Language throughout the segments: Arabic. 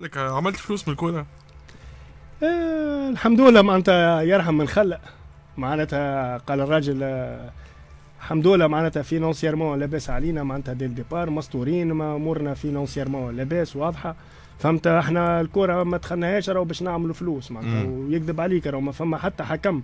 لك عملت فلوس من الكوره آه، الحمد لله معناتها يرحم من خلق معناتها قال الراجل آه، الحمد لله معناتها فينونسيرمون لاباس علينا معناتها ديل ديبار مستورين ما امورنا فينونسيرمون لاباس واضحه فهمت احنا الكره ما دخلناهاش راهو باش نعملوا فلوس معناتها ويكذب عليك راهو ما فما حتى حكم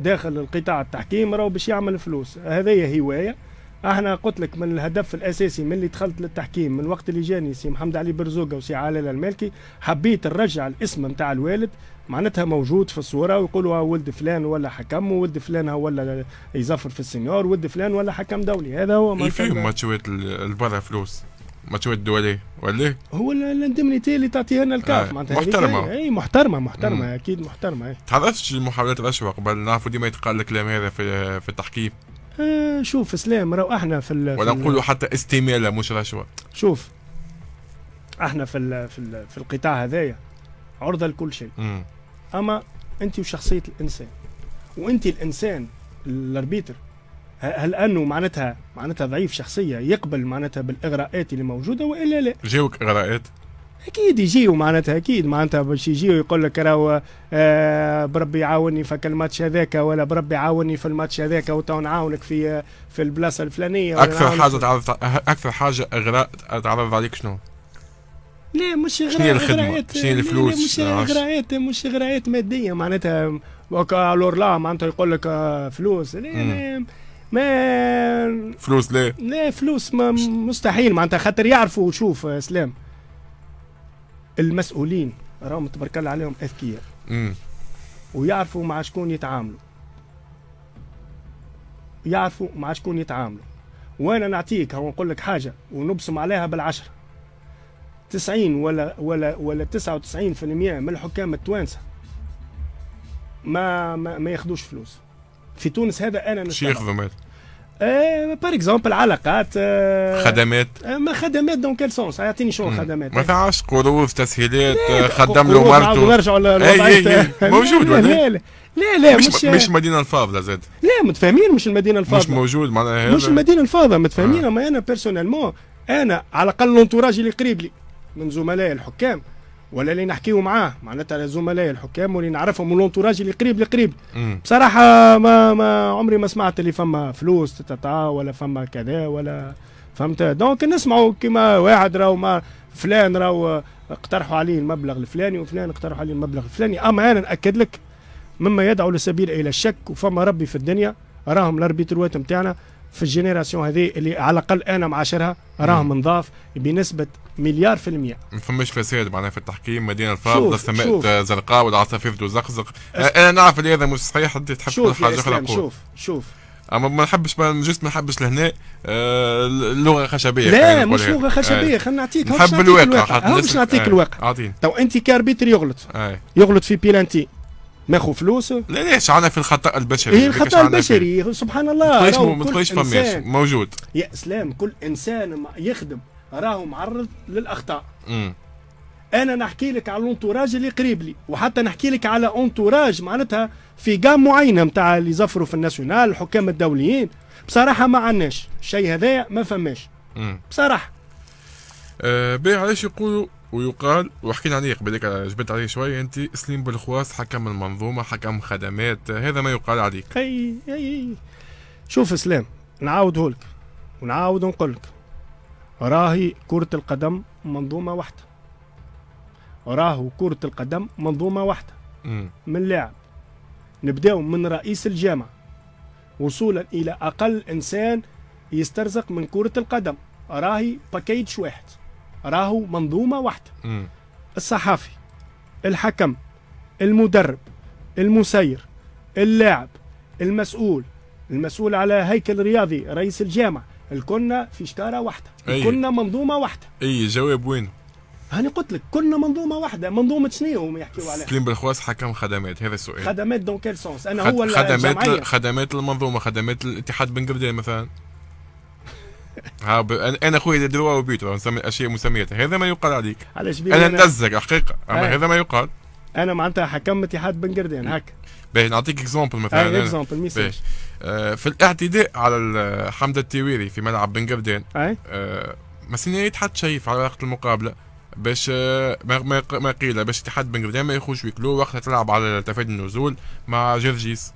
داخل القطاع التحكيم راهو باش يعمل فلوس هذايا هوايه احنا قلت لك من الهدف الاساسي من اللي دخلت للتحكيم من وقت اللي جاني سي محمد علي برزوقه وسي علال المالكي حبيت نرجع الاسم نتاع الوالد معناتها موجود في الصوره ويقولوا ولد فلان ولا حكم ولد فلان ولا يزفر في السنيور ولد فلان ولا حكم دولي هذا هو إيه، ما فيهم ماتشات البرا فلوس ماتشات الدوليه ولا هو الاندمنيتي اللي تعطيها لنا الكاف آه. معناتها محترمه اي محترمه محترمه مم. اكيد محترمه إيه. تعرفش محاولات الرشوه قبل نعرفوا ديما يتقال الكلام هذا في في التحكيم إيه، شوف سلام راهو احنا في ال ولا نقولوا حتى استماله مش رشوه شوف احنا في ال في ال في القطاع هذايا عرضه لكل شيء اما انت وشخصيه الانسان وانت الانسان الاربيتر هل انه معناتها معناتها ضعيف شخصيه يقبل معناتها بالاغراءات اللي موجوده والا لا؟ جاوك اغراءات؟ اكيد يجيو معناتها اكيد معناتها باش يجيو يقول لك راهو آه، بربي يعاوني في الماتش هذاك ولا بربي يعاوني في الماتش هذاك وتو نعاونك في في البلاصه الفلانيه اكثر حاجه تعرف اكثر حاجه اغراء تعرض عليك شنو؟ لا مش اغراء شنو هي الخدمه؟ شنو هي الفلوس؟ مش اغراءات مش اغراءات ماديه معناتها الور لا معناتها يقول لك آه، فلوس لا ما فلوس لا لا فلوس ما مستحيل معناتها خاطر يعرفوا وشوف آه، اسلام المسؤولين راهم تبارك الله عليهم اذكياء ويعرفوا مع شكون يتعاملوا يعرفوا مع شكون يتعاملوا وانا نعطيك هو نقول لك حاجه ونبسم عليها بالعشره 90 ولا ولا ولا 99% من الحكام التوانسه ما ما, ما ياخذوش فلوس في تونس هذا انا نستغرب بار اكزومبل علاقات خدمات eh, ما خدمات دون كيل سونس يعطيني شنو خدمات ما فيهاش قروض تسهيلات آه، خدم له مرته نرجعوا للوضعيه إيه، إيه، إيه، موجود ولا لا لا لا مش مش, مش المدينه الفاضله زاد لا متفاهمين مش المدينه الفاضله مش موجود معناها مش المدينه الفاضله متفاهمين آه. اما انا بيرسونيلمون انا على الاقل لونتوراج اللي قريب لي من زملائي الحكام ولا اللي نحكيو معاه معناتها الزملاء زملائي الحكام واللي نعرفهم والانتوراج اللي قريب لقريب بصراحه ما, ما عمري ما سمعت اللي فما فلوس تتعا ولا فما كذا ولا فهمت دونك نسمعوا كيما واحد راهو ما فلان راهو اقترحوا عليه المبلغ الفلاني وفلان اقترحوا عليه المبلغ الفلاني اما انا ناكد لك مما يدعو لسبيل الى الشك وفما ربي في الدنيا راهم الاربيتروات نتاعنا في الجينيراسيون هذه اللي على الاقل انا معاشرها راهم نضاف بنسبه مليار في المية ما فماش فساد معناها في التحكيم مدينة الفاضلة السماء زرقاء والعصافير تزقزق انا نعرف اللي هذا مش صحيح انت تحب كل حاجة اخرى شوف شوف اما ما نحبش ما نجست ما نحبش لهنا اللغه خشبيه لا مش لغه خشبيه خلينا نعطيك نحب الواقع باش نعطيك الواقع اعطيني تو انت كاربيتر يغلط يغلط في بيلانتي فلوسه فلوس لا عنا في الخطا البشري إيه الخطا البشري سبحان الله ما تقولش فماش موجود يا اسلام كل انسان يخدم راهو معرض للاخطاء م. انا نحكي لك على الانتوراج اللي قريب لي وحتى نحكي لك على انتوراج معناتها في قام معينه نتاع اللي زفروا في الناسيونال الحكام الدوليين بصراحه ما عندناش الشيء هذايا ما فماش بصراحه أه بيه علاش يقولوا ويقال وحكينا عليه قبلك جبت عليه شوي انت سليم بالخواص حكم المنظومه حكم خدمات هذا ما يقال عليك اي اي شوف سليم نعاوده لك ونعاود نقول لك راهي كرة القدم منظومة واحدة راهو كرة القدم منظومة واحدة من لاعب نبداو من رئيس الجامعة وصولا إلى أقل إنسان يسترزق من كرة القدم راهي باكيج واحد راهو منظومه واحده م. الصحافي الحكم المدرب المسير اللاعب المسؤول المسؤول على هيكل رياضي رئيس الجامعه الكلنا في شكاره واحده أيه. كلنا منظومه واحده اي جواب وين هاني قلت لك كلنا منظومه واحده منظومه شنو هما يحكيوا عليها سليم بالخواص حكم خدمات هذا السؤال خدمات دون كيل سونس انا خد هو خدمات خدمات المنظومه خدمات الاتحاد بن مثلا انا اخوي دروا وبيتو نسمي الاشياء مسميات هذا ما يقال عليك علاش انا نزق حقيقه اما إيه. هذا ما يقال انا معناتها حكم اتحاد بن قردين هكا باهي نعطيك اكزومبل مثلا اكزومبل إيه، آه في الاعتداء على حمد التويري في ملعب بن قردين إيه. آه ما سيناريت حتى شيء على علاقه المقابله باش آه ما ما قيل باش اتحاد بن قردين ما يخوش ويكلو وقتها تلعب على تفادي النزول مع جرجيس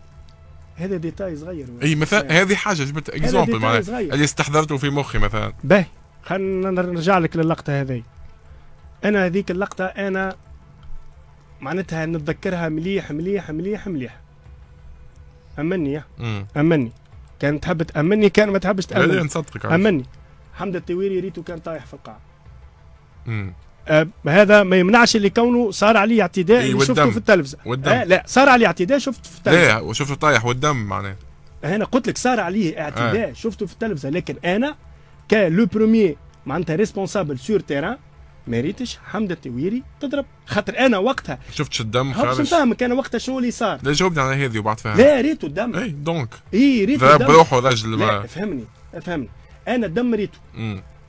هذا ديتاي صغير اي مثلا هذه حاجه جبت اكزومبل معناها اللي استحضرته في مخي مثلا باهي خلينا نرجع لك للقطه هذه انا هذيك اللقطه انا معناتها نتذكرها مليح مليح مليح مليح امني امني كان تحب تامني كان ما تحبش تامني لا نصدقك امني حمد التويري ريتو كان طايح في القاع آه هذا ما يمنعش اللي كونه صار عليه اعتداء إيه شفته في التلفزه والدم. آه لا صار عليه اعتداء شفته في التلفزه لا وشفته طايح والدم معناه انا قلت لك صار عليه آه. اعتداء آه. شفته في التلفزه لكن انا ك لو برومي معناتها ريسبونسابل سور تيران ما ريتش حمد التويري تضرب خاطر انا وقتها شفتش الدم خالص مش فاهمك انا وقتها شو اللي صار لا جاوبني على هذه وبعد فهمت لا ريتو الدم اي دونك اي ريتو ضرب روحه رجل لا فهمني فهمني انا الدم ريتو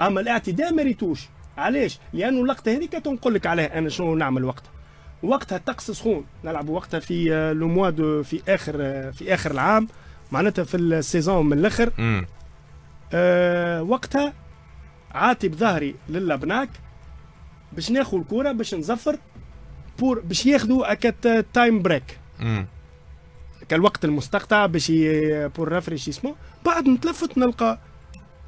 اما الاعتداء ما ريتوش علاش لانه اللقطه هذيك تنقول لك عليها انا شنو نعمل وقتها وقتها الطقس سخون نلعب وقتها في لو آه، موا في اخر آه، في اخر العام معناتها في السيزون من الاخر آه وقتها عاتب ظهري للبناك باش ناخذ الكره باش نزفر بور باش ياخذوا اكت تايم بريك كالوقت المستقطع باش بور رفريشيسمون، بعد نتلفت نلقى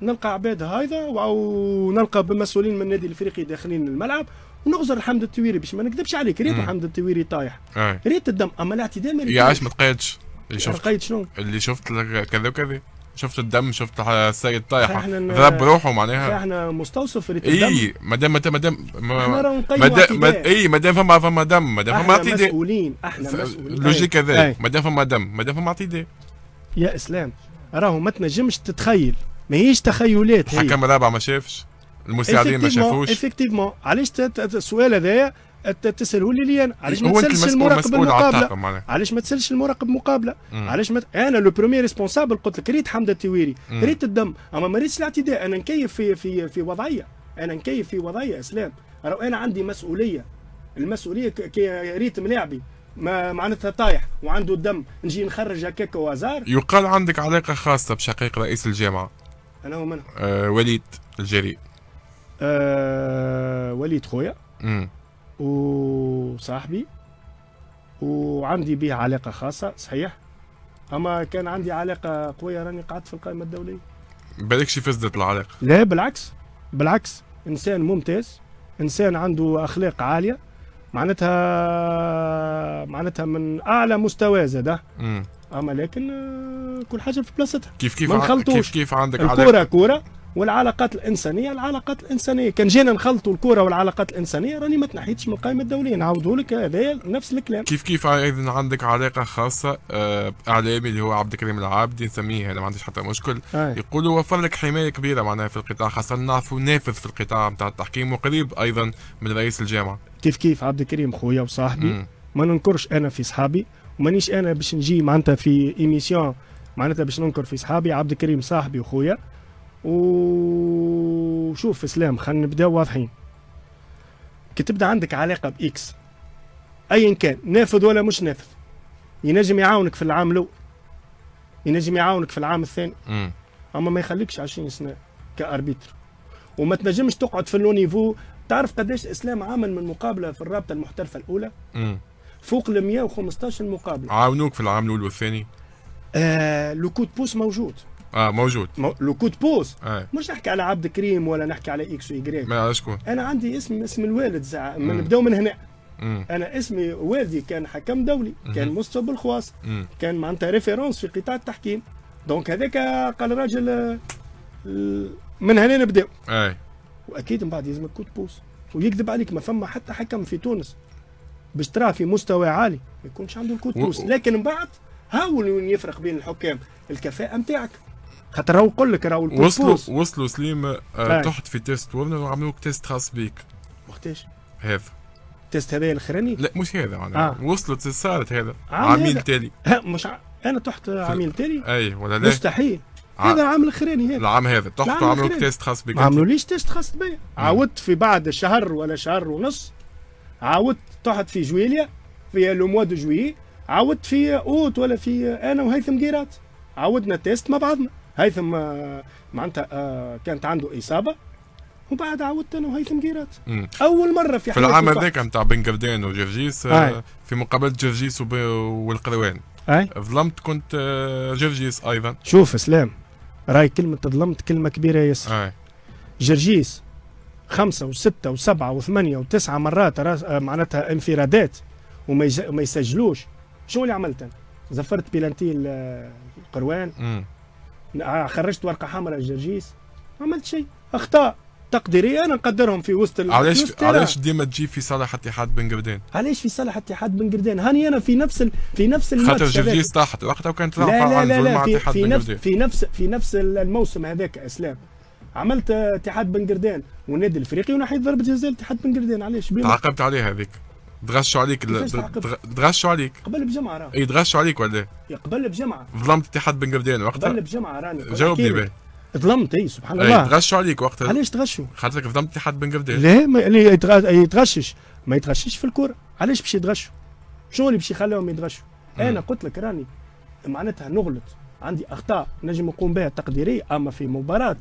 نلقى عباد هايضه ونلقى بمسؤولين من النادي الافريقي داخلين الملعب ونغزر حمد التويري باش ما نكذبش عليك ريت حمد التويري طايح آه. ريت الدم اما الاعتداء ما يا عاش ما تقيدش اللي شفت تقيد شنو اللي شفت كذا وكذا شفت الدم شفت السيد طايح ضرب روحه معناها احنا مستوصف ريت الدم اي مادام مادام ما دام اي مادام فما فما دم مادام فما اعتداء احنا مسؤولين احنا مسؤولين لوجيك هذا مادام فما دم مادام فما اعتداء يا اسلام راهو ما تنجمش تتخيل ماهيش تخيلات الحكم الرابع ما شافش المساعدين ما شافوش افكتيفمون علاش السؤال هذايا تساله لي لي انا علاش ما تسالش المراقب المقابله علاش ما تسالش المراقب مقابله علاش مت... انا لو بروميير ريسبونسابل قلت لك ريت حمد التويري ريت الدم اما ما ريتش الاعتداء انا نكيف في في في وضعيه انا نكيف في وضعيه اسلام انا عندي مسؤوليه المسؤوليه كي ريت ملاعبي ما معناتها طايح وعنده الدم نجي نخرج هكاك وازار يقال عندك علاقه خاصه بشقيق رئيس الجامعه انا ومن هو؟ آه وليد الجري آه وليد خويا امم وصاحبي وعندي به علاقه خاصه صحيح اما كان عندي علاقه قويه راني قعدت في القائمه الدوليه شي فسدت العلاقه لا بالعكس بالعكس انسان ممتاز انسان عنده اخلاق عاليه معناتها معناتها من اعلى مستوى زاد اما لكن آه، كل حاجه في بلاصتها كيف كيف عن... كيف كيف عندك الكره كره والعلاقات الانسانيه العلاقات الانسانيه كان جينا نخلطوا الكره والعلاقات الانسانيه راني ما تنحيتش من القائمه الدوليه نعاودوا لك هذا نفس الكلام كيف كيف ايضا عندك علاقه خاصه آه، اعلامي اللي هو عبد الكريم العابدي نسميه انا ما عنديش حتى مشكل أي. يقول وفر لك حمايه كبيره معناها في القطاع خاصه نعرفوا نافذ في القطاع نتاع التحكيم وقريب ايضا من رئيس الجامعه كيف كيف عبد الكريم خويا وصاحبي ما ننكرش انا في صحابي ومانيش انا باش نجي معناتها في ايميسيون معناتها باش ننكر في صحابي عبد الكريم صاحبي وخويا وشوف اسلام خلينا نبداو واضحين كي تبدا عندك علاقه باكس ايا كان نافذ ولا مش نافذ ينجم يعاونك في العام الاول ينجم يعاونك في العام الثاني اما ما يخليكش 20 سنه كاربيتر وما تنجمش تقعد في اللو نيفو تعرف قداش الاسلام عامل من مقابله في الرابطه المحترفه الاولى؟ مم. فوق ال 115 مقابله عاونوك في العام الاول والثاني؟ آه لو كود بوس موجود اه موجود مو... لو كود بوس آه. مش نحكي على عبد الكريم ولا نحكي على اكس واي ما على شكون انا عندي اسم اسم الوالد زع... نبداو من هنا مم. انا اسمي والدي كان حكم دولي مم. كان مصطفى بالخواص كان معناتها ريفيرونس في قطاع التحكيم دونك هذاك قال راجل آه، من هنا نبداو اي واكيد من بعد يلزمك كوت بوس ويكذب عليك ما فما حتى حكم في تونس باش تراه في مستوى عالي ما يكونش عنده الكوت بوس لكن من بعد هاول يفرق بين الحكام الكفاءه نتاعك خاطر راهو نقول لك راهو وصلوا بوس. وصلوا سليم آه، تحت في تيست ورنر وعملوا لك تيست خاص بيك وقتاش؟ هذا تيست هذا الاخراني؟ لا مش هذا معناها آه. وصلت صارت هذا عميل تالي مش ع... انا تحت عميل تالي؟ اي ولا لا؟ مستحيل هذا العام الاخراني هذا العام هذا تحكوا عملوا تيست خاص بك ما عملوليش تيست خاص بيا عاودت في بعد شهر ولا شهر ونص عاودت تحت في جويليا في لو موا دو جويي عاودت في اوت ولا في انا وهيثم قيرات عاودنا تيست مع بعضنا هيثم آه، معناتها آه، كانت عنده اصابه وبعد عاودت انا وهيثم قيرات اول مره في حياتي في العام هذاك نتاع بن قردان وجرجيس آه، في مقابله جرجيس والقروان اي ظلمت كنت جرجيس ايضا شوف اسلام راهي كلمة تظلمت كلمة كبيرة ياسر جرجيس خمسة وستة وسبعة وثمانية وتسعة مرات آه، معناتها انفرادات وما, يج... وما يسجلوش شنو اللي عملت أنا؟ زفرت بلانتي القروان آه، خرجت ورقة حمراء لجرجيس ما عملت شيء أخطاء تقديريه انا نقدرهم في وسط علاش علاش ديما تجي في صالح اتحاد بن قردان؟ علاش في صالح اتحاد بن قردان؟ هاني انا في نفس ال... في نفس الموسم خاطر جرجيس طاحت وقتها وكانت لا لا لا, لا في, في نفس في نفس في نفس الموسم هذاك اسلام عملت اتحاد بن قردان والنادي الافريقي ونحيت ضربه جزاء اتحاد بن قردان علاش؟ تعاقبت عليها هذيك تغشوا عليك تغشوا عليك قبل بجمعه راه اي تغشوا عليك ولا قبل بجمعه ظلمت اتحاد بن قردان وقتها قبل بجمعه راني جاوبني به ظلمت اي سبحان الله تغشوا عليك وقتها علاش تغشوا؟ خاطرك ظلمت حد بن قبدال لا ما يتغشش ما يتغشش في الكوره علاش باش يتغشوا؟ شنو اللي باش يخليهم يتغشوا انا قلت لك راني معناتها نغلط عندي اخطاء نجم نقوم بها تقديريه اما في مباراه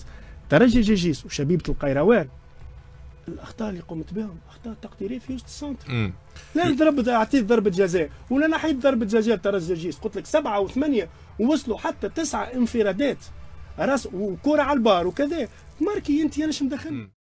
ترجي جيجيس وشبيبه القيروان الاخطاء اللي قمت بهم اخطاء تقديريه في وسط السنتر لا ضربت اعطيت ضربه جزاء ولا نحيت ضربه جزاء ترجي جيجيس قلت لك سبعه وثمانيه ووصلوا حتى تسعه انفرادات راس وكره على البار وكذا ماركي انت انا دخل